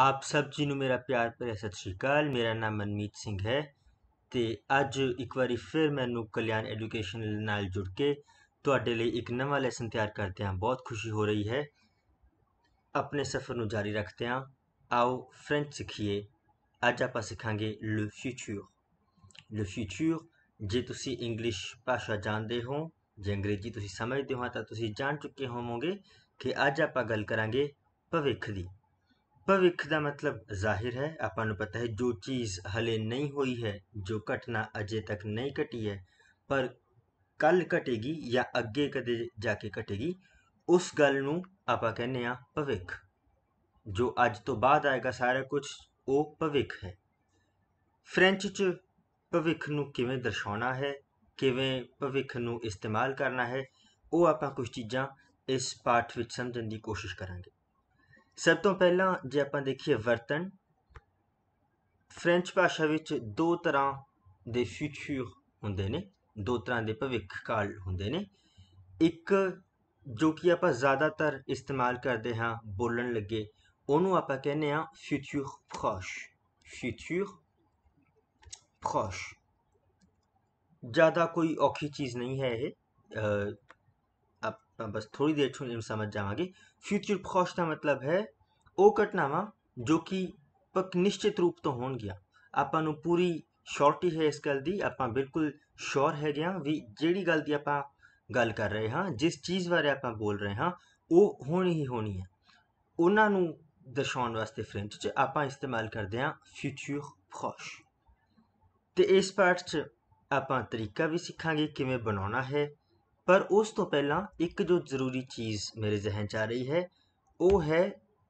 ਆਪ ਸਭ ਜੀ ਨੂੰ ਮੇਰਾ ਪਿਆਰ ਭਰਿਆ ਸਤਿ ਸ਼੍ਰੀ ਅਕਾਲ ਮੇਰਾ ਨਾਮ ਮਨਮੀਤ ਸਿੰਘ ਹੈ ਤੇ ਅੱਜ ਇੱਕ ਵਾਰੀ ਫਿਰ ਮੈਨੂੰ ਕਲਿਆਣ ਐਜੂਕੇਸ਼ਨ ਨਾਲ ਜੁੜ ਕੇ ਤੁਹਾਡੇ ਲਈ ਇੱਕ ਨਵਾਂ ਲੈਸਨ ਤਿਆਰ ਕਰਦੇ ਹਾਂ ਬਹੁਤ ਖੁਸ਼ੀ ਹੋ ਰਹੀ ਹੈ ਆਪਣੇ ਸਫ਼ਰ ਨੂੰ ਜਾਰੀ ਰੱਖਦੇ ਹਾਂ ਆਓ ਫ੍ਰੈਂਚ ਸਿੱਖੀਏ ਅੱਜ ਆਪਾਂ ਸਿੱਖਾਂਗੇ ਲੇ ਫਿਊਚਰ ਲੇ ਫਿਊਚਰ ਜੇ ਤੁਸੀਂ ਇੰਗਲਿਸ਼ ਭਾਸ਼ਾ ਜਾਣਦੇ ਹੋ ਜੇ ਅੰਗਰੇਜ਼ੀ ਤੁਸੀਂ ਸਮਝਦੇ ਹੋ ਤਾਂ ਤੁਸੀਂ ਜਾਣ ਚੁੱਕੇ ਹੋਵੋਗੇ ਕਿ ਅੱਜ ਆਪਾਂ ਗੱਲ ਕਰਾਂਗੇ ਭਵਿੱਖ ਦੀ ਭਵਿੱਖ ਦਾ ਮਤਲਬ ਜ਼ਾਹਿਰ ਹੈ ਆਪਾਂ ਨੂੰ ਪਤਾ ਹੈ ਜੋ ਚੀਜ਼ ਹਲੇ ਨਹੀਂ ਹੋਈ ਹੈ ਜੋ ਘਟਨਾ ਅਜੇ ਤੱਕ ਨਹੀਂ ਘਟੀ ਹੈ ਪਰ ਕੱਲ ਘਟੇਗੀ ਜਾਂ ਅੱਗੇ ਕਦੇ ਜਾ ਕੇ ਘਟੇਗੀ ਉਸ ਗੱਲ ਨੂੰ ਆਪਾਂ ਕਹਿੰਦੇ ਆ ਭਵਿੱਖ ਜੋ ਅੱਜ ਤੋਂ ਬਾਅਦ ਆਏਗਾ ਸਾਰਾ ਕੁਝ ਉਹ ਭਵਿੱਖ ਹੈ ਫ੍ਰੈਂਚ 'ਚ ਭਵਿੱਖ ਨੂੰ ਕਿਵੇਂ ਦਰਸਾਉਣਾ ਹੈ ਕਿਵੇਂ ਭਵਿੱਖ ਨੂੰ ਇਸਤੇਮਾਲ ਕਰਨਾ ਹੈ ਉਹ ਆਪਾਂ ਕੁਝ ਚੀਜ਼ਾਂ ਇਸ ਪਾਠ ਵਿੱਚ ਸਮਝਣ ਦੀ ਕੋਸ਼ਿਸ਼ ਕਰਾਂਗੇ ਸਭ ਤੋਂ ਪਹਿਲਾਂ ਜੇ ਆਪਾਂ ਦੇਖੀਏ ਵਰਤਣ ਫ੍ਰੈਂਚ ਭਾਸ਼ਾ ਵਿੱਚ ਦੋ ਤਰ੍ਹਾਂ ਦੇ ਫਿਊਚਰ ਹੁੰਦੇ ਨੇ ਦੋ ਤਰ੍ਹਾਂ ਦੇ ਭਵਿੱਖ ਕਾਲ ਹੁੰਦੇ ਨੇ ਇੱਕ ਜੋ ਕਿ ਆਪਾਂ ਜ਼ਿਆਦਾਤਰ ਇਸਤੇਮਾਲ ਕਰਦੇ ਹਾਂ ਬੋਲਣ ਲੱਗੇ ਉਹਨੂੰ ਆਪਾਂ ਕਹਿੰਦੇ ਆ ਫਿਊਚਰ ਪ੍ਰੋਸ਼ ਫਿਊਚਰ ਪ੍ਰੋਸ਼ ਜ਼ਿਆਦਾ ਕੋਈ ਔਖੀ ਚੀਜ਼ ਨਹੀਂ ਹੈ ਇਹ ਬਸ ਥੋੜੀ ਦੇਰ ਚੋਂ छोड़ ਸਮਝ ਜਾਵਾਂਗੇ फ्यूचर फॉश ਦਾ ਮਤਲਬ ਹੈ ਉਹ ਘਟਨਾਵਾਂ ਜੋ ਕਿ ਪੱਕ ਨਿਸ਼ਚਿਤ ਰੂਪ ਤੋਂ ਹੋਣ ਗਿਆ ਆਪਾਂ ਨੂੰ ਪੂਰੀ ਸ਼ੋਰਟੀ ਹੈ ਇਸ ਗੱਲ ਦੀ ਆਪਾਂ ਬਿਲਕੁਲ ਸ਼ੋਰ ਹੈ ਗਿਆ ਵੀ ਜਿਹੜੀ ਗੱਲ ਦੀ ਆਪਾਂ ਗੱਲ ਕਰ ਰਹੇ ਹਾਂ ਜਿਸ ਚੀਜ਼ ਬਾਰੇ ਆਪਾਂ ਬੋਲ ਰਹੇ ਹਾਂ ਉਹ ਹੋਣੀ ਹੀ ਹੋਣੀ ਹੈ ਉਹਨਾਂ ਨੂੰ ਦਰਸਾਉਣ ਵਾਸਤੇ ਫ੍ਰੈਂਚ 'ਚ ਆਪਾਂ ਇਸਤੇਮਾਲ ਕਰਦੇ ਹਾਂ ਫਿਊਚਰ ਪ੍ਰੋਸ਼ ਤੇ ਇਸ ਪਾਰਟ 'ਚ ਆਪਾਂ ਤਰੀਕਾ ਵੀ ਸਿੱਖਾਂਗੇ ਕਿਵੇਂ ਬਣਾਉਣਾ ਹੈ ਪਰ ਉਸ ਤੋਂ ਪਹਿਲਾਂ ਇੱਕ ਜੋ ਜ਼ਰੂਰੀ ਚੀਜ਼ ਮੇਰੇ ਜ਼ਿਹਨ 'ਚ ਆ ਰਹੀ ਹੈ ਉਹ ਹੈ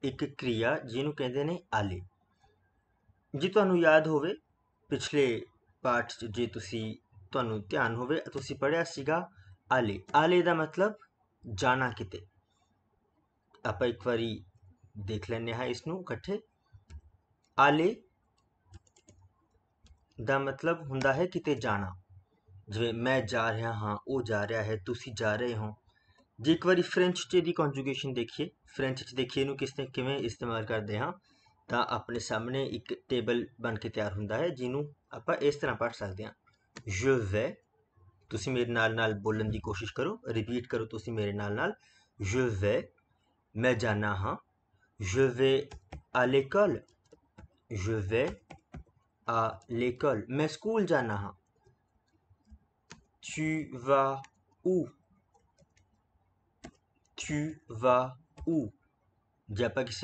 ਇੱਕ ਕਿਰਿਆ ਜਿਹਨੂੰ ਕਹਿੰਦੇ ਨੇ ਆਲੇ ਜੇ ਤੁਹਾਨੂੰ ਯਾਦ ਹੋਵੇ ਪਿਛਲੇ ਪਾਠ 'ਚ ਜੇ ਤੁਸੀਂ ਤੁਹਾਨੂੰ ਧਿਆਨ ਹੋਵੇ ਤੁਸੀਂ ਪੜਿਆ ਸੀਗਾ ਆਲੇ ਆਲੇ ਦਾ ਮਤਲਬ ਜਾਣਾ ਕਿਤੇ ਆਪਾਂ ਇੱਕ ਵਾਰੀ ਦੇਖ ਲੈਣੇ ਹਾਂ ਇਸ ਨੂੰ ਇਕੱਠੇ ਆਲੇ ਦਾ ਮਤਲਬ ਹੁੰਦਾ ਹੈ ਕਿਤੇ ਜਾਣਾ ਜਿਵੇਂ ਮੈਂ ਜਾ ਰਿਹਾ ਹਾਂ ਉਹ ਜਾ ਰਿਹਾ ਹੈ ਤੁਸੀਂ ਜਾ ਰਹੇ ਹੋ ਜੇ ਇੱਕ ਵਾਰੀ ਫ੍ਰੈਂਚ 'ਚ ਦੀ ਕੰਜੂਗੇਸ਼ਨ ਦੇਖੀਏ ਫ੍ਰੈਂਚ 'ਚ ਦੇਖੀਏ ਇਹਨੂੰ ਕਿਸ ਤਰ੍ਹਾਂ ਕਿਵੇਂ ਇਸਤੇਮਾਲ ਕਰਦੇ ਹਾਂ ਤਾਂ ਆਪਣੇ ਸਾਹਮਣੇ ਇੱਕ ਟੇਬਲ ਬਣ ਕੇ ਤਿਆਰ ਹੁੰਦਾ ਹੈ ਜਿਹਨੂੰ ਆਪਾਂ ਇਸ ਤਰ੍ਹਾਂ ਪੜ੍ਹ ਸਕਦੇ ਹਾਂ je ਵੈ ਤੁਸੀਂ ਮੇਰੇ ਨਾਲ ਨਾਲ ਬੋਲਣ ਦੀ ਕੋਸ਼ਿਸ਼ ਕਰੋ ਰਿਪੀਟ ਕਰੋ ਤੁਸੀਂ ਮੇਰੇ ਨਾਲ ਨਾਲ je ਵੈ ਮੈਂ ਜਾਣਾ ਹਾਂ je ਵੈ ਆ ਲੇਕੋਲ je ਵੈ ਆ ਲੇਕੋਲ ਮੈਂ ਸਕੂਲ ਜਾਣਾ ਹਾਂ tu vas où tu vas où j'ai pas qui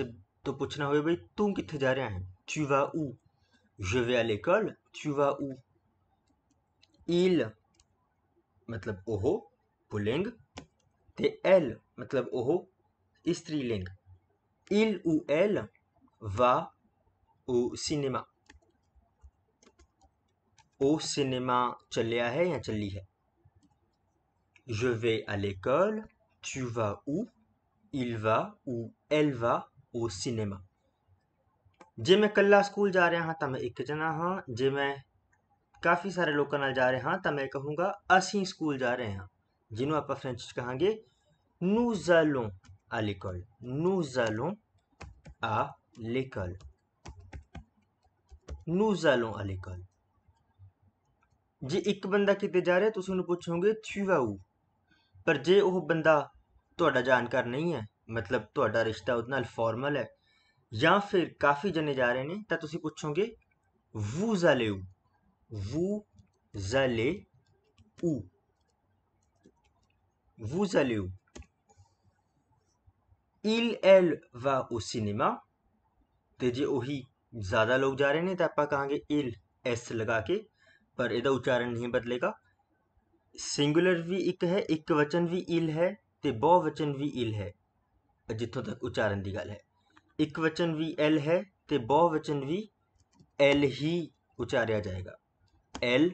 te tu vas où je vais à l'école tu vas où il matlab oho pulling te elle matlab oho istriling il ou elle va au cinéma au cinéma chalya hai ya chali hai Je vais à l'école, tu vas où, il va ou elle va au cinéma. ਜੇ ਮੈਂ ਇਕੱਲਾ school ਜਾ ਰਿਹਾ ਹਾਂ ਤਾਂ ਮੈਂ ਇੱਕ ਜਣਾ ਹਾਂ ਜੇ ਮੈਂ ਕਾਫੀ ਸਾਰੇ ਲੋਕਾਂ ਨਾਲ ਜਾ ਰਿਹਾ ਹਾਂ ਤਾਂ ਮੈਂ ਕਹੂੰਗਾ ਅਸੀਂ ਸਕੂਲ ਜਾ ਰਹੇ ਹਾਂ ਜਿਹਨੂੰ ਆਪਾਂ ਫ੍ਰੈਂਚ ਵਿੱਚ ਕਹਾਂਗੇ nous allons à l'école nous allons à l'école nous allons à l'école ਜੇ ਇੱਕ ਬੰਦਾ ਕਿਤੇ ਜਾ ਰਿਹਾ ਤੁਸੀਂ ਉਹਨੂੰ ਪੁੱਛੋਗੇ tu vas où ਪਰ ਜੇ ਉਹ ਬੰਦਾ ਤੁਹਾਡਾ ਜਾਣਕਾਰ ਨਹੀਂ ਹੈ ਮਤਲਬ ਤੁਹਾਡਾ ਰਿਸ਼ਤਾ ਉਹਦੇ ਨਾਲ ਫਾਰਮਲ ਹੈ ਜਾਂ ਫਿਰ ਕਾਫੀ ਜਣੇ ਜਾ ਰਹੇ ਨੇ ਤਾਂ ਤੁਸੀਂ ਪੁੱਛੋਗੇ vous allez où vous allez où vous allez où il elle va au cinéma ਤੇ ਜੇ ਉਹੀ ਜ਼ਿਆਦਾ ਲੋਕ ਜਾ ਰਹੇ ਨੇ ਤਾਂ ਆਪਾਂ ਕਹਾਂਗੇ il ਐਸ ਲਗਾ ਕੇ ਪਰ ਇਹਦਾ ਉਚਾਰਨ ਨਹੀਂ ਬਦਲੇਗਾ ਸਿੰਗੂਲਰ ਵੀ ਇੱਕ ਹੈ ਇੱਕ ਵਚਨ ਵੀ ਇਲ ਹੈ ਅਤੇ ਬਹੁਵਚਨ ਵੀ ਇਲ ਹੈ ਜਿੱਥੋਂ ਤੱਕ ਉਚਾਰਨ ਦੀ ਗੱਲ ਹੈ ਇੱਕ ਵਚਨ ਵੀ ਐਲ ਹੈ ਅਤੇ ਬਹੁਵਚਨ ਵੀ ਐਲ ਹੀ ਉਚਾਰਿਆ ਜਾਏਗਾ ਐਲ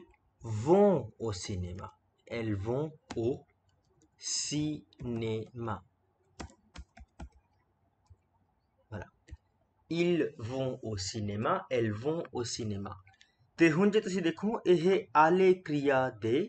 ਵੋਂ ਓ ਸਿਨੇਮਾ ਐਲ ਵੋਂ ਓ ਸਿਨੇਮਾ ਵਾਲਾ ਇਲ ਵੋਂ ਓ ਸਿਨੇਮਾ ਐਲ ਵੋਂ ਓ ਸਿਨੇਮਾ ਤੇ ਹੁਣ ਜੇ ਤੁਸੀਂ ਦੇਖੋ ਇਹ ਆਲੇ ਕ੍ਰਿਆ ਦੇ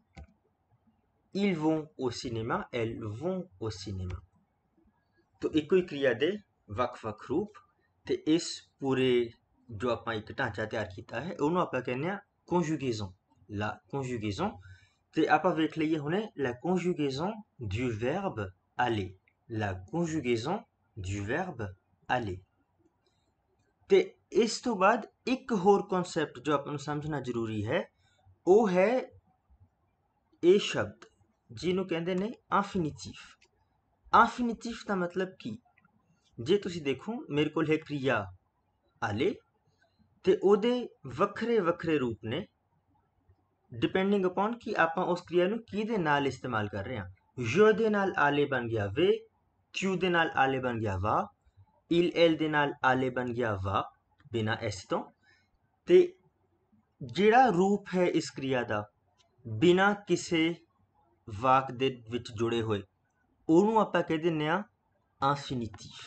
ils vont au cinéma, elles vont au cinéma. To écrire des vak vak roop te is pure jo apan écrire dhancha tyar kita hai ohnu apan kehne ha conjugaison. La conjugaison te apan vekh liye hone la conjugaison du verbe aller. La conjugaison du verbe aller. Te is to baad hor concept jo apan nu samjhna zaruri hai oh hai e shabd ਜਿਹਨੂੰ ਕਹਿੰਦੇ ਨੇ ਇਨਫਿਨਿਟਿਵ ਇਨਫਿਨਿਟਿਵ ਦਾ ਮਤਲਬ ਕੀ ਜੇ ਤੁਸੀਂ ਦੇਖੋ ਮੇਰੇ ਕੋਲ ਹੈ ਕ੍ਰਿਆ ਆਲੇ ਤੇ ਉਹਦੇ ਵੱਖਰੇ ਵੱਖਰੇ ਰੂਪ ਨੇ ਡਿਪੈਂਡਿੰਗ ਅਪਨ ਕਿ ਆਪਾਂ ਉਸ ਕ੍ਰਿਆ ਨੂੰ ਕਿਹਦੇ ਨਾਲ ਇਸਤੇਮਾਲ ਕਰ ਰਹੇ ਹਾਂ ਜ ਦੇ ਨਾਲ ਆਲੇ ਬਣ ਗਿਆ ਵੇ ਕਿਉ ਦੇ ਨਾਲ ਆਲੇ ਬਣ ਗਿਆ ਵਾ ਇਲ ਐਲ ਦੇ ਨਾਲ ਆਲੇ ਬਣ ਗਿਆ ਵਾ ਬਿਨਾ ਐਸ ਤੋਂ ਤੇ ਜਿਹੜਾ ਰੂਪ ਹੈ ਇਸ ਕ੍ਰਿਆ ਦਾ ਬਿਨਾ ਕਿਸੇ ਵਾਕ ਦੇ ਵਿੱਚ ਜੁੜੇ ਹੋਏ ਉਹਨੂੰ ਆਪਾਂ ਕਹਿ ਦਿੰਨੇ ਆ ਇਨਫਿਨਿਟਿਵ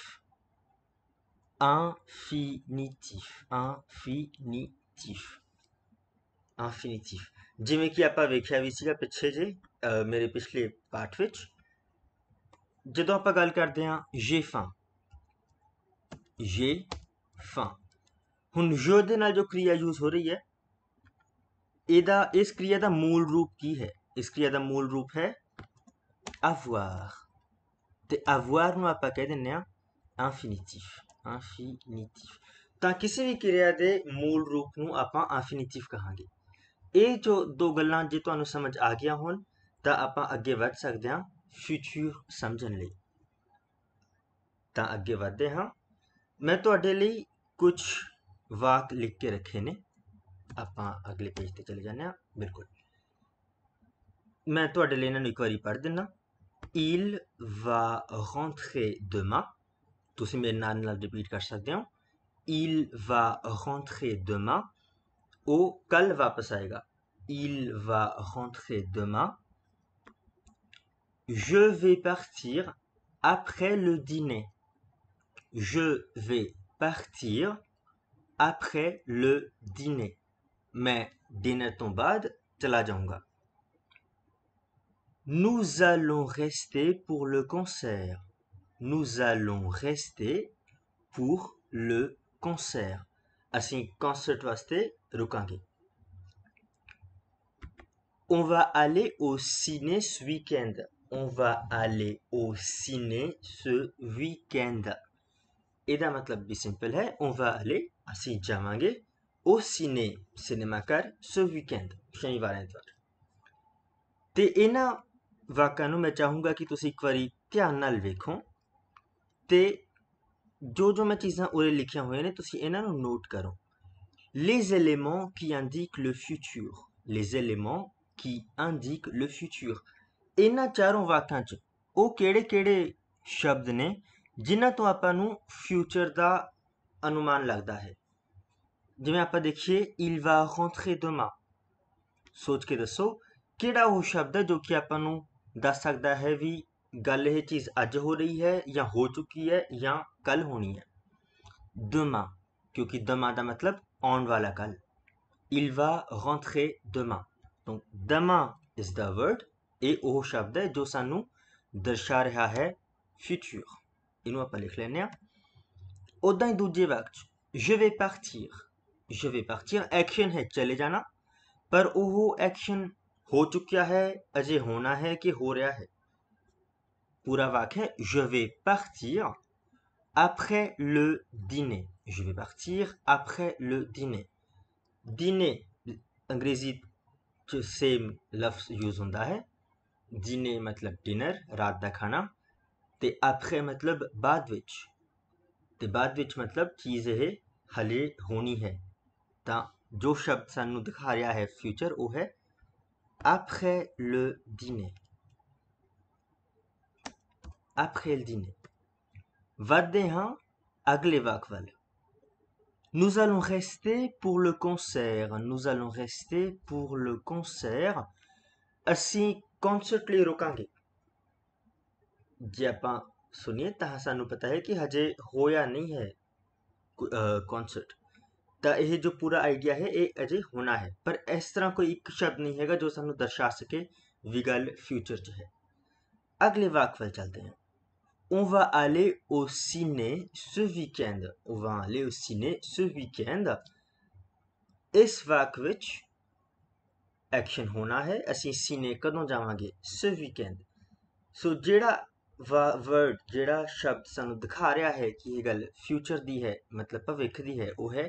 ਇਨਫਿਨਿਟਿਵ ਇਨਫਿਨਿਟਿਵ ਇਨਫਿਨੀਟਿਵ ਜਿਵੇਂ ਕਿ ਆਪਾਂ ਵੇਖਿਆ ਵੀ ਸੀਗਾ ਪਿੱਛੇ ਜੇ ਮੇਰੇ ਪਿਛਲੇ ਪਾਠ ਵਿੱਚ ਜਦੋਂ ਆਪਾਂ ਗੱਲ ਕਰਦੇ ਆ ਜੇ ਫਾਂ ਜੇ ਫਾਂ ਹੁਣ ਜੋ ਦੇ ਨਾਲ ਜੋ ਕ੍ਰਿਆ ਯੂਜ਼ ਹੋ ਰਹੀ ਹੈ ਇਹਦਾ ਇਸ ਕ੍ਰਿਆ ਦਾ ਮੂਲ ਰੂਪ ਕੀ ਹੈ ਇਸ ਕਿਰਿਆ ਦਾ ਮੂਲ ਰੂਪ ਹੈ avoir ਤੇ avoir ਨੂੰ ਆਪਾਂ ਕਹਿੰਦੇ ਨੇ ਆ ਇਨਫਿਨੀਟਿਵ ਇਨਫਿਨੀਟਿਵ ਤਾਂ ਕਿਸੇ ਵੀ ਕਿਰਿਆ ਦੇ ਮੂਲ ਰੂਪ ਨੂੰ ਆਪਾਂ ਇਨਫਿਨੀਟਿਵ ਕਹਾਂਗੇ ਇਹ ਜੋ ਦੋ ਗੱਲਾਂ ਜੇ ਤੁਹਾਨੂੰ ਸਮਝ ਆ ਗਿਆ ਹੋਣ ਤਾਂ ਆਪਾਂ ਅੱਗੇ ਵਧ ਸਕਦੇ ਹਾਂ ਫਿਊਚਰ ਸਮਝਣ ਲਈ ਤਾਂ ਅੱਗੇ ਵਧਦੇ ਹਾਂ ਮੈਂ ਤੁਹਾਡੇ ਲਈ ਕੁਝ ਵਾਕ ਲਿਖ ਕੇ ਰੱਖੇ ਨੇ ਆਪਾਂ ਅਗਲੇ ਪੇਜ ਤੇ ਚਲੇ ਜਾਂਦੇ ਹਾਂ ਬਿਲਕੁਲ il va rentrer demain il va rentrer demain au Calva Pasaga. il va rentrer demain je vais partir après le dîner je vais partir après le dîner Mais dîner tombade, t'as la nous allons rester pour le concert. Nous allons rester pour le concert. Asin concert rester rukange. On va aller au ciné ce week-end. On va aller au ciné ce week-end. Et dans matlab simple on va aller, assis jamange, au ciné, cinéma car ce week-end. ਵਾਕਾਂ ਨੂੰ ਮੈਂ ਚਾਹੂੰਗਾ ਕਿ ਤੁਸੀਂ ਇੱਕ ਵਾਰੀ ਧਿਆਨ ਨਾਲ ਵੇਖੋ ਤੇ ਜੋ ਜੋ ਮੈਂ ਚੀਜ਼ਾਂ ਉਰੇ ਲਿਖੀਆਂ ਹੋਈਆਂ ਨੇ ਤੁਸੀਂ ਇਹਨਾਂ ਨੂੰ ਨੋਟ ਕਰੋ les éléments qui indiquent le futur les éléments qui indiquent le futur ਇਹਨਾਂ ਚਾਰੋਂ ਵਾਕਾਂ 'ਚ ਉਹ ਕਿਹੜੇ-ਕਿਹੜੇ ਸ਼ਬਦ ਨੇ ਜਿਨ੍ਹਾਂ ਤੋਂ ਆਪਾਂ ਨੂੰ ਫਿਊਚਰ ਦਾ ਅਨੁਮਾਨ ਲੱਗਦਾ ਹੈ ਜਿਵੇਂ ਆਪਾਂ ਦੇਖੀਏ il va rentrer demain ਸੋਚ ਕੇ ਦੱਸੋ ਕਿਹੜਾ ਉਹ ਸ਼ਬਦ ਹੈ ਜੋ ਕਿ ਆਪਾਂ ਨੂੰ ਦੱਸ ਸਕਦਾ ਹੈ ਵੀ ਗੱਲ ਇਹ ਚੀਜ਼ ਅੱਜ ਹੋ ਰਹੀ ਹੈ ਜਾਂ ਹੋ ਚੁੱਕੀ ਹੈ ਜਾਂ ਕੱਲ ਹੋਣੀ ਹੈ demain ਕਿਉਂਕਿ ਦਮਾ ਦਾ ਮਤਲਬ ਆਉਣ ਵਾਲਾ ਕੱਲ il va rentrer demain donc demain is the word ਇਹ ਉਹ ਸ਼ਬਦ ਹੈ ਜੋ ਸਾਨੂੰ ਦਰਸਾ ਰਿਹਾ ਹੈ ਫਿਊਚਰ ਇਹਨੂੰ ਆਪਾਂ ਲਿਖ ਲੈਨੇ ਆ ਉਦਾਂ ਹੀ ਦੂਜੇ ਵਾਕ ਜੇ ਵੇ partir ਜੇ ਵੇ partir ਐਕਸ਼ਨ ਹੈ ਚਲੇ ਜਾਣਾ ਪਰ ਉਹ ਐਕਸ਼ਨ हो चुका है अजय होना है कि हो रहा है पूरा वाक्य है je vais partir après le dîner je vais partir après le dîner dîner अंग्रेजी सेम लफ्ज यूज हों है मतलब डिनर रात का खाना ते après मतलब बाद विच ते बाद विच मतलब चीज है हले होनी है ता जो शब्द सू दिखा रहा है फ्यूचर वह है Après le dîner. Après le dîner. Nous allons rester pour le concert. Nous allons rester pour le concert. Asi concert les rokangi. Diapan सुनिए तहासा qui a hai hoya nihe ਤਾਂ ਇਹ ਜੋ ਪੂਰਾ ਆਈਡੀਆ ਹੈ ਇਹ ਅਜੇ ਹੋਣਾ ਹੈ ਪਰ ਇਸ ਤਰ੍ਹਾਂ ਕੋਈ ਇੱਕ ਸ਼ਬਦ ਨਹੀਂ ਹੈਗਾ ਜੋ ਸਾਨੂੰ ਦਰਸਾ ਸਕੇ ਵੀ ਗੱਲ ਫਿਊਚਰ 'ਚ ਹੈ ਅਗਲੇ ਵਾਕ ਵੱਲ ਚੱਲਦੇ ਹਾਂ On va aller au ciné ce week-end. On va aller au ciné ce week-end. ਇਸ ਵਾਕ ਵਿੱਚ ਐਕਸ਼ਨ ਹੋਣਾ ਹੈ ਅਸੀਂ ਸਿਨੇ ਕਦੋਂ ਜਾਵਾਂਗੇ ਸੇ ਵੀਕਐਂਡ ਸੋ ਜਿਹੜਾ ਵਰਡ ਜਿਹੜਾ ਸ਼ਬਦ ਸਾਨੂੰ ਦਿਖਾ ਰਿਹਾ ਹੈ ਕਿ ਇਹ ਗੱਲ ਫਿਊਚਰ ਦੀ ਹੈ ਮਤਲਬ ਭਵਿੱਖ ਦੀ ਹੈ ਉਹ ਹੈ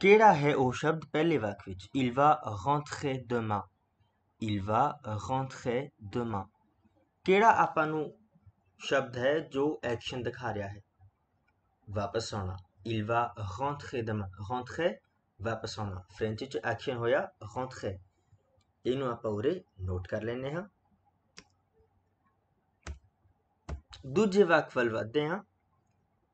ਕਿਹੜਾ ਹੈ ਉਹ ਸ਼ਬਦ ਪਹਿਲੇ ਵਾਕ ਵਿੱਚ il va rentrer demain il va rentrer demain ਕਿਹੜਾ ਆਪਾਂ ਨੂੰ ਸ਼ਬਦ ਹੈ ਜੋ ਐਕਸ਼ਨ ਦਿਖਾ ਰਿਹਾ ਹੈ ਵਾਪਸ ਆਉਣਾ il va rentrer demain rentrer ਵਾਪਸ ਆਉਣਾ ਫ੍ਰੈਂਚ ਵਿੱਚ ਐਕਸ਼ਨ ਹੋਇਆ rentrer ਇਹਨੂੰ ਆਪਾਂ ਉਰੇ ਨੋਟ ਕਰ ਲੈਨੇ ਹਾਂ ਦੂਜੇ ਵਾਕ ਵੱਲ ਵਧਦੇ ਹਾਂ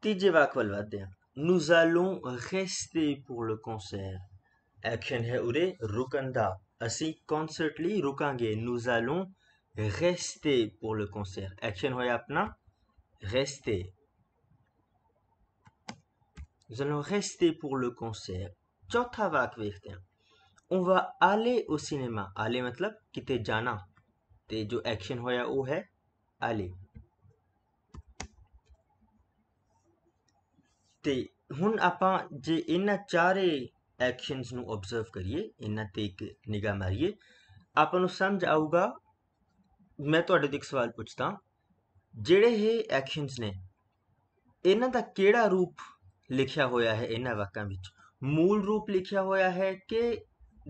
TJ nous allons rester pour le concert. Action est ure rukanda. Asi concert li rukange. Nous allons rester pour le concert. Action hoy apna rester. Nous allons rester pour le concert. Chautha vak On va aller au cinéma. Aller maintenant? Quitte jana. Te jo action hoya wo hai aller. ਤੇ ਹੁਣ ਆਪਾਂ ਜੇ ਇਹਨਾਂ ਚਾਰੇ actions ਨੂੰ observe ਕਰੀਏ ਇਹਨਾਂ ਤੇ ਇੱਕ ਨਿਗਾਹ ਮਾਰੀਏ ਆਪਾਂ ਨੂੰ ਸਮਝ ਆਊਗਾ ਮੈਂ ਤੁਹਾਡੇ ਤੋਂ ਇੱਕ ਸਵਾਲ ਪੁੱਛਦਾ ਜਿਹੜੇ ਇਹ ਐਕਸ਼ਨਸ ਨੇ ਇਹਨਾਂ ਦਾ ਕਿਹੜਾ ਰੂਪ ਲਿਖਿਆ ਹੋਇਆ ਹੈ ਇਹਨਾਂ ਵਾਕਾਂ ਵਿੱਚ ਮੂਲ ਰੂਪ ਲਿਖਿਆ ਹੋਇਆ ਹੈ ਕਿ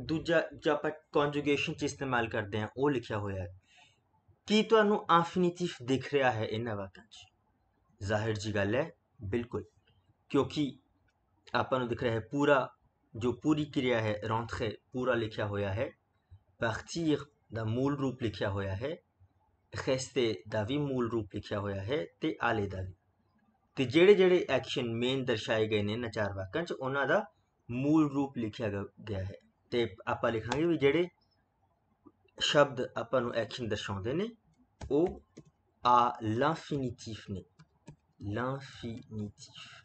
ਦੂਜਾ ਜਪ ਕੰਜੂਗੇਸ਼ਨ ਚ ਇਸਤੇਮਾਲ ਕਰਦੇ ਆ ਉਹ ਲਿਖਿਆ ਹੋਇਆ ਹੈ ਕੀ ਤੁਹਾਨੂੰ ਇਨਫਿਨਿਟਿਵ ਦਿਖ ਰਿਹਾ ਹੈ ਇਹਨਾਂ ਵਾਕਾਂ 'ਚ ਜ਼ਾਹਿਰ ਜੀ ਗੱਲ ਹੈ ਬਿਲਕੁਲ ਕਿਉਂਕਿ ਆਪਾਂ ਨੂੰ ਦਿਖ ਰਿਹਾ ਹੈ ਪੂਰਾ ਜੋ ਪੂਰੀ ਕਿਰਿਆ ਹੈ ਰੌਂਥੇ ਪੂਰਾ ਲਿਖਿਆ ਹੋਇਆ ਹੈ ਪਾਰਟੀਰ ਦਾ ਮੂਲ ਰੂਪ ਲਿਖਿਆ ਹੋਇਆ ਹੈ ਖੈਸਤੇ ਦਾ ਵੀ ਮੂਲ ਰੂਪ ਲਿਖਿਆ ਹੋਇਆ ਹੈ ਤੇ ਆਲੇ ਦਾ ਵੀ ਤੇ ਜਿਹੜੇ ਜਿਹੜੇ ਐਕਸ਼ਨ ਮੇਨ ਦਰਸਾਏ ਗਏ ਨੇ ਨਾ ਚਾਰ ਵਾਕਾਂ 'ਚ ਉਹਨਾਂ ਦਾ ਮੂਲ ਰੂਪ ਲਿਖਿਆ ਗਿਆ ਹੈ ਤੇ ਆਪਾਂ ਲਿਖਾਂਗੇ ਵੀ ਜਿਹੜੇ ਸ਼ਬਦ ਆਪਾਂ ਨੂੰ ਐਕਸ਼ਨ ਦਰਸਾਉਂਦੇ ਨੇ ਉਹ ਆ l'infinitif ਨੇ l'infinitif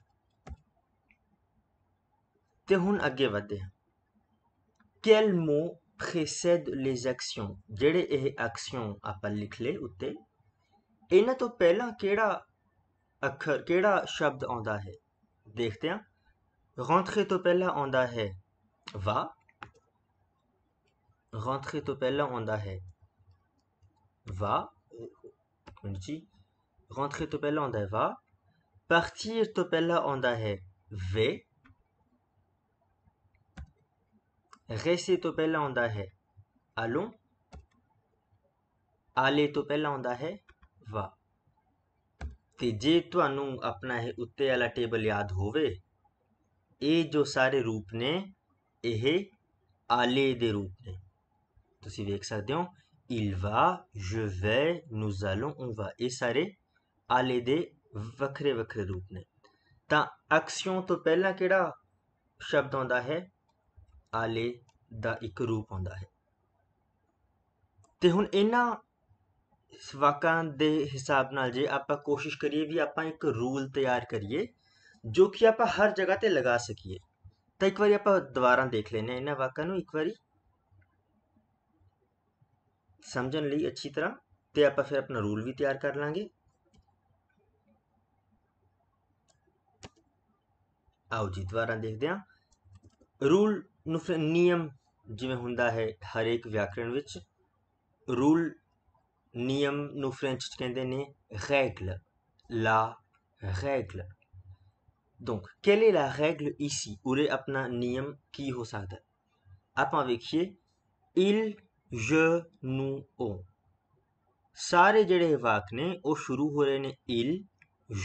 quel mot précède les actions quelle est l'action à parler clé ou te? et na to pella keda akhar keda shabd on da hai. déchete à rentrer to pella on va rentrer to en on va on di rentrer to pella on da hai va partir to pella on v ਰੇਸੀ ਤੋਂ ਪਹਿਲਾਂ ਆਉਂਦਾ ਹੈ ਆਲੂ ਆਲੇ ਤੋਂ ਪਹਿਲਾਂ ਆਉਂਦਾ ਹੈ ਵਾ ਤੇ ਜੇ ਤੁਹਾਨੂੰ ਆਪਣਾ ਇਹ ਉੱਤੇ ਵਾਲਾ ਟੇਬਲ ਯਾਦ ਹੋਵੇ ਇਹ ਜੋ ਸਾਰੇ ਰੂਪ ਨੇ ਇਹ ਆਲੇ ਦੇ ਰੂਪ ਨੇ ਤੁਸੀਂ ਵੇਖ ਸਕਦੇ ਹੋ il va, je vais, nous allons, on va. ਇਹ ਸਾਰੇ ਆਲੇ ਦੇ ਵੱਖਰੇ ਵੱਖਰੇ ਰੂਪ ਨੇ ਤਾਂ ਐਕਸ਼ਨ ਤੋਂ ਪਹਿਲਾਂ ਕਿਹੜਾ ਸ਼ਬਦ ਆਉਂਦਾ ਹੈ ਆਲੇ ਦਾ ਇੱਕ ਰੂਪ ਹੁੰਦਾ ਹੈ ਤੇ ਹੁਣ ਇਹਨਾਂ ਵਾਕਾਂ ਦੇ ਹਿਸਾਬ ਨਾਲ ਜੇ ਆਪਾਂ ਕੋਸ਼ਿਸ਼ ਕਰੀਏ ਵੀ ਆਪਾਂ ਇੱਕ ਰੂਲ ਤਿਆਰ ਕਰੀਏ ਜੋ ਕਿ ਆਪਾਂ ਹਰ ਜਗ੍ਹਾ ਤੇ ਲਗਾ ਸਕੀਏ ਤਾਂ ਇੱਕ ਵਾਰੀ ਆਪਾਂ ਦੁਬਾਰਾ ਦੇਖ ਲੈਨੇ ਇਹਨਾਂ ਵਾਕਾਂ ਨੂੰ ਇੱਕ ਵਾਰੀ ਸਮਝਣ ਲਈ ਅੱਛੀ ਤਰ੍ਹਾਂ ਤੇ ਆਪਾਂ ਫਿਰ ਆਪਣਾ ਰੂਲ ਵੀ ਤਿਆਰ ਕਰ ਲਾਂਗੇ ਆਓ ਜੀ ਦੁਬਾਰਾ ਦੇਖਦੇ ਹਾਂ ਰੂਲ ਨੂੰ ਨਿਯਮ ਜਿਵੇਂ ਹੁੰਦਾ ਹੈ ਹਰੇਕ ਵਿਆਕਰਣ ਵਿੱਚ ਰੂਲ ਨਿਯਮ ਨੂੰ ਫ੍ਰੈਂਚ ਚ ਕਹਿੰਦੇ ਨੇ ਰੈਗਲ ਲਾ ਰੈਗਲ donc quelle est la règle ici ਉਰੇ ਆਪਣਾ ਨਿਯਮ ਕੀ ਹੋ ਸਕਦਾ ਆਪਾਂ ਵੇਖੀਏ ਇਲ ਜੇ nous on ਸਾਰੇ ਜਿਹੜੇ ਵਾਕ ਨੇ ਉਹ ਸ਼ੁਰੂ ਹੋ ਰਹੇ ਨੇ ਇਲ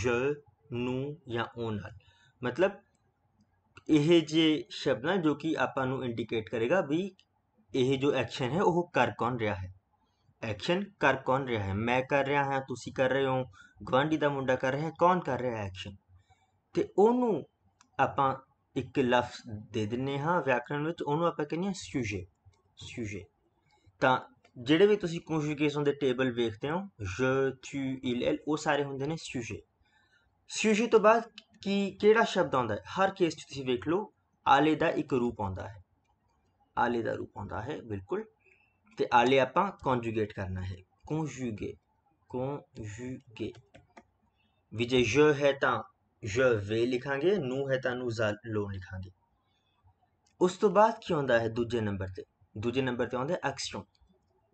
ਜੇ nous ਜਾਂ on ਨਾਲ ਮਤਲਬ ਇਹ ਜੇ ਸ਼ਬਦ ਨਾ ਜੋ ਕਿ ਆਪਾਂ ਨੂੰ ਇੰਡੀਕੇਟ ਕਰੇਗਾ ਵੀ ਇਹ ਜੋ ਐਕਸ਼ਨ ਹੈ ਉਹ ਕਰ ਕੌਣ ਰਿਹਾ ਹੈ ਐਕਸ਼ਨ ਕਰ ਕੌਣ ਰਿਹਾ ਹੈ ਮੈਂ ਕਰ ਰਿਹਾ ਹਾਂ ਤੁਸੀਂ ਕਰ ਰਹੇ ਹੋ ਗਵਾਂਢੀ ਦਾ ਮੁੰਡਾ ਕਰ ਰਿਹਾ ਹੈ ਕੌਣ ਕਰ ਰਿਹਾ ਹੈ ਐਕਸ਼ਨ ਤੇ ਉਹਨੂੰ ਆਪਾਂ ਇੱਕ ਲਫ਼ਜ਼ ਦੇ ਦਿੰਨੇ ਹਾਂ ਵਿਆਕਰਣ ਵਿੱਚ ਉਹਨੂੰ ਆਪਾਂ ਕਹਿੰਦੇ ਹਾਂ ਸੁਜੇ ਸੁਜੇ ਤਾਂ ਜਿਹੜੇ ਵੀ ਤੁਸੀਂ ਕੰਜੂਗੇਸ਼ਨ ਦੇ ਟੇਬਲ ਵੇਖਦੇ ਹੋ ਜ ਤੂ ਇਲ ਐਲ ਉਹ ਸਾਰੇ ਹੁੰਦੇ ਨੇ ਸੁਜੇ ਸੁਜੇ ਤੋਂ ਬਾਅਦ ਕਿ ਕਿਹੜਾ ਸ਼ਬਦ ਆਉਂਦਾ ਹੈ ਹਰ ਕੇਸ 'ਚ ਤੁਸੀਂ ਵੇਖ ਲਓ ਆਲੇ ਦਾ ਇੱਕ ਰੂਪ ਆਉਂਦਾ ਹੈ ਆਲੇ ਦਾ ਰੂਪ ਆਉਂਦਾ ਹੈ ਬਿਲਕੁਲ ਤੇ ਆਲੇ ਆਪਾਂ ਕੰਜੂਗੇਟ ਕਰਨਾ ਹੈ ਕੰਜੂਗੇ ਕੰਜੂਗੇ ਵੀ ਜੇ ਜ ਹੈ ਤਾਂ ਜ ਵੇ ਲਿਖਾਂਗੇ ਨੂੰ ਹੈ ਤਾਂ ਨੂੰ ਜ਼ਾ ਲੋ ਲਿਖਾਂਗੇ ਉਸ ਤੋਂ ਬਾਅਦ ਕੀ ਹੁੰਦਾ ਹੈ ਦੂਜੇ ਨੰਬਰ ਤੇ ਦੂਜੇ ਨੰਬਰ ਤੇ ਆਉਂਦਾ ਹੈ ਐਕਸ਼ਨ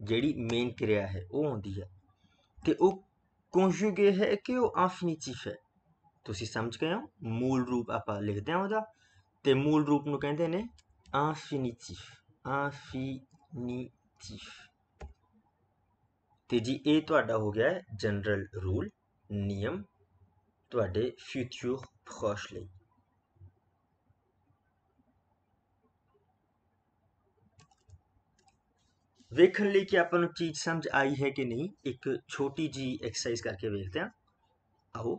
ਜਿਹੜੀ ਮੇਨ ਕਿਰਿਆ ਹੈ ਉਹ ਹੁੰਦੀ ਹੈ ਤੇ ਉਹ ਕੰਜੂਗੇ ਹੈ ਕਿ ਉਹ ਇਨਫਿਨਿਟਿਵ ਹੈ ਤੁਸੀਂ ਸਮਝ ਗਏ ਹੋ ਮੂਲ ਰੂਪ ਆਪਾਂ ਲਿਖਦੇ ਹਾਂ ਉਹਦਾ ਤੇ ਮੂਲ ਰੂਪ ਨੂੰ ਕਹਿੰਦੇ ਨੇ ਇਨਫਿਨਿਟਿਵ ਇਨਫਿਨਿਟਿਵ ਤੇ ਜੀ ਇਹ ਤੁਹਾਡਾ ਹੋ ਗਿਆ ਜਨਰਲ ਰੂਲ ਨਿਯਮ ਤੁਹਾਡੇ ਫਿਊਚਰ ਪ੍ਰੋਸ਼ ਲਈ ਵੇਖਣ ਲਈ ਕਿ ਆਪਾਂ ਨੂੰ ਚੀਜ਼ ਸਮਝ ਆਈ ਹੈ ਕਿ ਨਹੀਂ ਇੱਕ ਛੋਟੀ ਜੀ ਐਕਸਰਸਾਈਜ਼ ਕਰਕੇ ਵੇਖਦੇ ਹਾਂ ਆਓ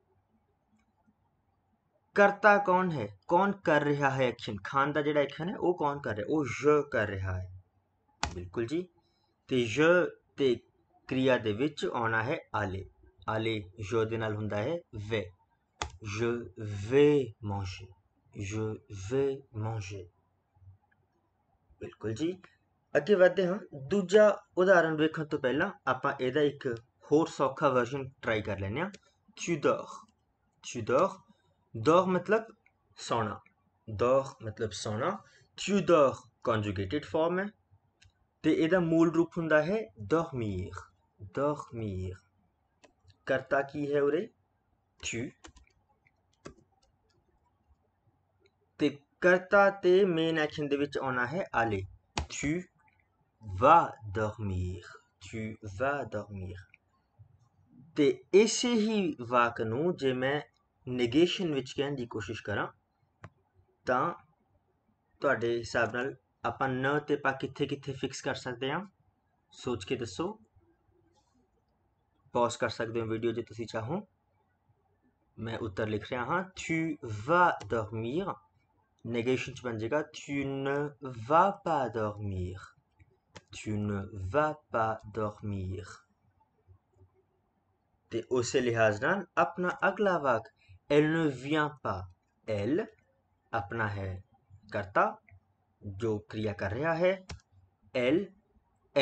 ਕਰਤਾ ਕੌਣ ਹੈ ਕੌਣ ਕਰ ਰਿਹਾ ਹੈ ਐਕਸ਼ਨ ਖਾਨ ਦਾ ਜਿਹੜਾ ਐਕਸ਼ਨ ਹੈ ਉਹ ਕੌਣ ਕਰ ਰਿਹਾ ਉਹ ਜ ਕਰ ਰਿਹਾ ਹੈ ਬਿਲਕੁਲ ਜੀ ਤੇ ਜ ਤੇ ਕਿਰਿਆ ਦੇ ਵਿੱਚ ਆਉਣਾ ਹੈ ਆਲੇ ਆਲੇ ਜੋ ਦੇ ਨਾਲ ਹੁੰਦਾ ਹੈ ਵੇ ਜ ਵੇ manger je vais manger ਬਿਲਕੁਲ ਜੀ ਅੱਗੇ ਵਧਦੇ ਹਾਂ ਦੂਜਾ ਉਦਾਹਰਣ ਵੇਖਣ ਤੋਂ ਪਹਿਲਾਂ ਆਪਾਂ ਇਹਦਾ ਇੱਕ ਹੋਰ ਸੌਖਾ ਵਰਜ਼ਨ ਟਰਾਈ ਕਰ ਲੈਂਦੇ ਹਾਂ tu dors tu dors दौर मतलब सोना दौर मतलब ਸੌਣਾ ਤਿਉਦੌਰ ਕੰਜੂਗੇਟਿਡ ਫਾਰਮ ਹੈ ਤੇ ਇਹਦਾ ਮੂਲ ਰੂਪ ਹੁੰਦਾ ਹੈ dormir dormir ਕਰਤਾ ਕੀ ਹੈ ਉਰੇ tu ਤੇ ਕਰਤਾ ਤੇ ਮੇਨ ਐਕਸ਼ਨ ਦੇ ਵਿੱਚ ਆਉਣਾ ਹੈ aller tu vas dormir tu vas dormir ਤੇ ਇਸੇ ਹੀ ਵਾਕ ਨੂੰ ਜੇ ਮੈਂ ਨੇਗੇਸ਼ਨ ਵਿੱਚ ਕਹਿਣ ਦੀ ਕੋਸ਼ਿਸ਼ ਕਰਾਂ ਤਾਂ ਤੁਹਾਡੇ ਹਿਸਾਬ ਨਾਲ ਆਪਾਂ ਨ ਤੇ ਪਾ ਕਿੱਥੇ ਕਿੱਥੇ ਫਿਕਸ ਕਰ ਸਕਦੇ ਹਾਂ ਸੋਚ ਕੇ ਦੱਸੋ ਪੌਜ਼ ਕਰ ਸਕਦੇ ਹੋ ਵੀਡੀਓ ਜੇ ਤੁਸੀਂ ਚਾਹੋ ਮੈਂ ਉੱਤਰ ਲਿਖ ਰਿਹਾ ਹਾਂ tu vas dormir negation ਚ ਬਣ ਜਾਏਗਾ tu ne vas pas dormir tu ne vas pas dormir ਤੇ ਉਸੇ ਲਿਹਾਜ਼ ਨਾਲ ਆਪਣਾ ਅਗਲਾ ਵਾਕ elle ne vient pas. Elle, apna hai karta, jo kriya kar hai. Elle,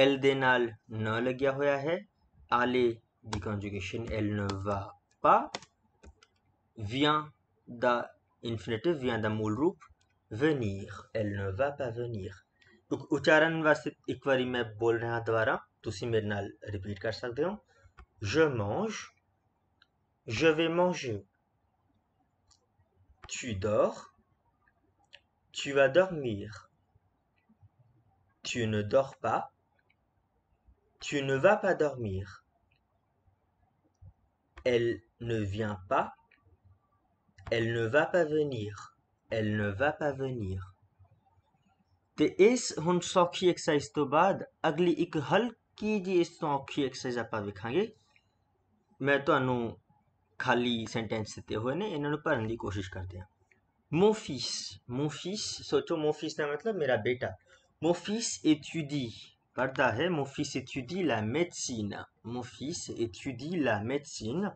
elle denal naal na lagya hai. conjugation, elle ne va pas. Vient, da infinitive, vient da mool roop. Venir, elle ne va pas venir. Donc, utcharan va sit ikwari Je mange. Je vais manger. Tu dors. Tu vas dormir. Tu ne dors pas. Tu ne vas pas dormir. Elle ne vient pas. Elle ne va pas venir. Elle ne va pas venir. Te is hun सौखी exercise to baad agli एक que ji इस exercise exercise आप दिखाएंगे मैं mon fils, mon fils, surtout mon fils n'a pas de club, bêta. Mon fils étudie, pardon, mon fils étudie la médecine. Mon fils étudie la médecine.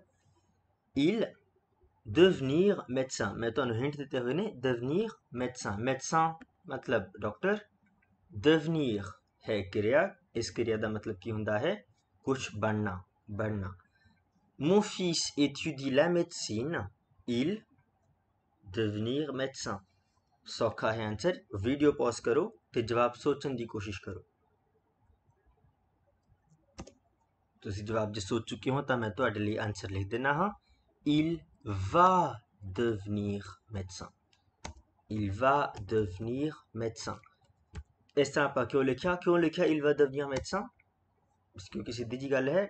Il devenir médecin. Maintenant, nous venons de devenir médecin. médecin. Médecin, docteur, Devenir, est-ce que tu as des matelas qui ont d'ailleurs, coach Banna, mon fils étudie la médecine. Il devenir médecin. Soka hai answer. Video pause karo. Te jawab sochan di koshish karo. Tu jawab je soch chuki ho ta main tuhade layi answer likh dena ha. Il va devenir médecin. Il va devenir médecin. Est-ce sympa? Kyon le cas? Kyon le cas? Il va devenir médecin? Parce que c'est dédié à l'air.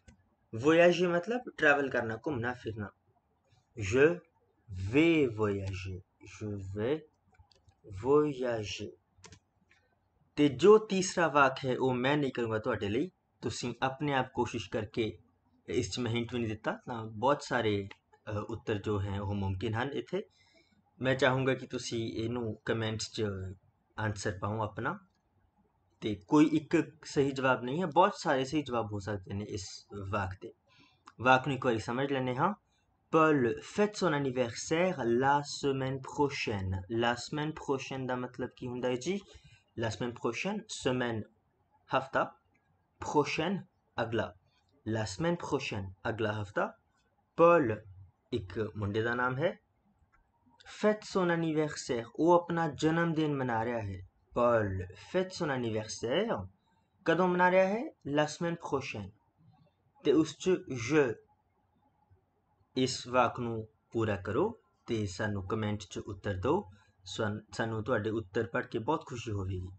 voyager मतलब travel करना घूमना फिरना je vais voyager je vais voyager ਤੇ ਜੋ ਤੀਸਰਾ ਵਾਕ ਹੈ ਉਹ ਮੈਂ ਨਹੀਂ ਕਰੂੰਗਾ ਤੁਹਾਡੇ ਲਈ ਤੁਸੀਂ ਆਪਣੇ ਆਪ ਕੋਸ਼ਿਸ਼ ਕਰਕੇ ਇਸ 'ਚ ਮੈਂ ਹਿੰਟ ਵੀ ਨਹੀਂ ਦਿੱਤਾ ਤਾਂ ਬਹੁਤ ਸਾਰੇ ਉੱਤਰ ਜੋ ਹੈ ਉਹ ਮੁਮਕਿਨ ਹਨ ਇੱਥੇ ਮੈਂ ਚਾਹੂੰਗਾ ਕਿ ਤੁਸੀਂ ਇਹਨੂੰ ਕਮੈਂਟਸ 'ਚ ਆਨਸਰ ਪਾਓ ਆਪਣਾ ਤੇ ਕੋਈ ਇੱਕ ਸਹੀ ਜਵਾਬ ਨਹੀਂ ਹੈ ਬਹੁਤ ਸਾਰੇ ਸਹੀ ਜਵਾਬ ਹੋ ਸਕਦੇ ਨੇ ਇਸ ਵਾਕ ਦੇ ਵਾਕ ਨੂੰ ਇੱਕ ਵਾਰੀ ਸਮਝ ਲੈਨੇ ਹਾਂ Paul fête son anniversaire la semaine prochaine. La semaine prochaine da matlab ki hunda ji la semaine prochaine semaine hafta prochaine agla. La semaine prochaine agla hafta Paul एक मुंडे का नाम है फैट सोन एनिवर्सर वो अपना जन्मदिन मना रहा है Paul fête son anniversaire ਕਦੋਂ ਮਨਾ ਰਿਹਾ ਹੈ la semaine prochaine ਤੇ ਉਸ ਚ je ਇਸ ਵਾਕ ਨੂੰ ਪੂਰਾ ਕਰੋ ਤੇ ਸਾਨੂੰ ਕਮੈਂਟ ਚ ਉੱਤਰ ਦਿਓ ਸਾਨੂੰ ਤੁਹਾਡੇ ਉੱਤਰ ਪੜ੍ਹ ਕੇ ਬਹੁਤ ਖੁਸ਼ੀ ਹੋਵੇਗੀ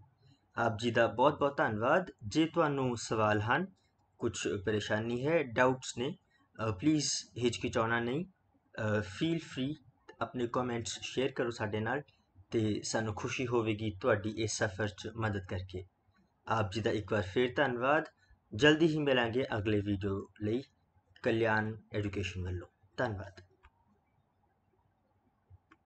ਆਪ ਜੀ ਦਾ ਬਹੁਤ ਬਹੁਤ ਧੰਨਵਾਦ ਜੇ ਤੁਹਾਨੂੰ ਸਵਾਲ ਹਨ ਕੁਝ ਪਰੇਸ਼ਾਨੀ ਹੈ ਡਾਊਟਸ ਨੇ ਪਲੀਜ਼ ਹਿਚਕਿਚਾਉਣਾ ਨਹੀਂ ਫੀਲ ਫ੍ਰੀ ਆਪਣੇ ਕਮੈਂਟਸ ਸ਼ੇਅਰ ਕਰੋ ਸਾਡੇ ਨਾਲ ਤੇ ਸਾਨੂੰ ਖੁਸ਼ੀ ਹੋਵੇਗੀ ਤੁਹਾਡੀ ਇਸ ਸਫ਼ਰ 'ਚ ਮਦਦ ਕਰਕੇ ਆਪ ਜੀ ਦਾ ਇੱਕ ਵਾਰ ਫੇਰ ਧੰਨਵਾਦ ਜਲਦੀ ਹੀ ਮਿਲਾਂਗੇ ਅਗਲੇ ਵੀਡੀਓ ਲਈ ਕਲਿਆਣ ਐਜੂਕੇਸ਼ਨ ਵੱਲੋਂ ਧੰਨਵਾਦ